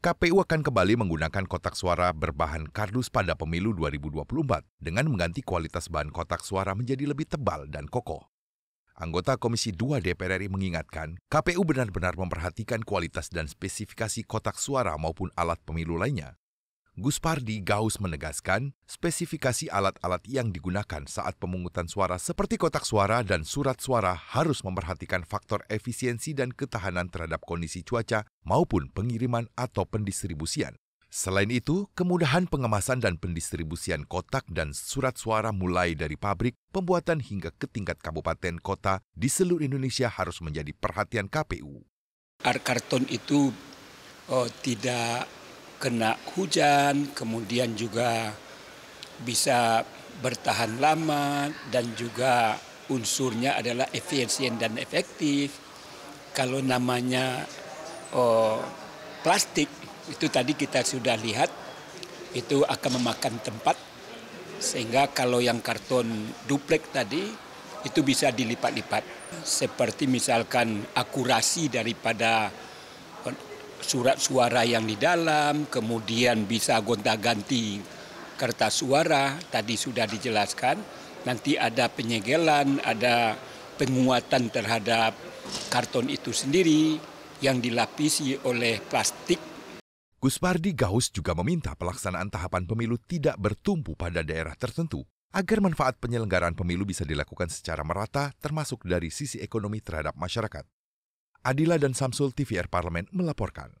KPU akan kembali menggunakan kotak suara berbahan kardus pada pemilu 2024 dengan mengganti kualitas bahan kotak suara menjadi lebih tebal dan kokoh. Anggota Komisi 2 DPR RI mengingatkan, KPU benar-benar memperhatikan kualitas dan spesifikasi kotak suara maupun alat pemilu lainnya Guspardi Gauss menegaskan, spesifikasi alat-alat yang digunakan saat pemungutan suara seperti kotak suara dan surat suara harus memperhatikan faktor efisiensi dan ketahanan terhadap kondisi cuaca maupun pengiriman atau pendistribusian. Selain itu, kemudahan pengemasan dan pendistribusian kotak dan surat suara mulai dari pabrik, pembuatan hingga ke tingkat kabupaten kota di seluruh Indonesia harus menjadi perhatian KPU. Karton itu oh, tidak kena hujan, kemudian juga bisa bertahan lama dan juga unsurnya adalah efisien dan efektif. Kalau namanya oh, plastik itu tadi kita sudah lihat itu akan memakan tempat sehingga kalau yang karton duplek tadi itu bisa dilipat-lipat seperti misalkan akurasi daripada surat suara yang di dalam, kemudian bisa gonta-ganti kertas suara, tadi sudah dijelaskan. Nanti ada penyegelan, ada penguatan terhadap karton itu sendiri yang dilapisi oleh plastik Guspardi Gaus juga meminta pelaksanaan tahapan pemilu tidak bertumpu pada daerah tertentu agar manfaat penyelenggaraan pemilu bisa dilakukan secara merata termasuk dari sisi ekonomi terhadap masyarakat. Adila dan Samsul TVR Parlemen melaporkan.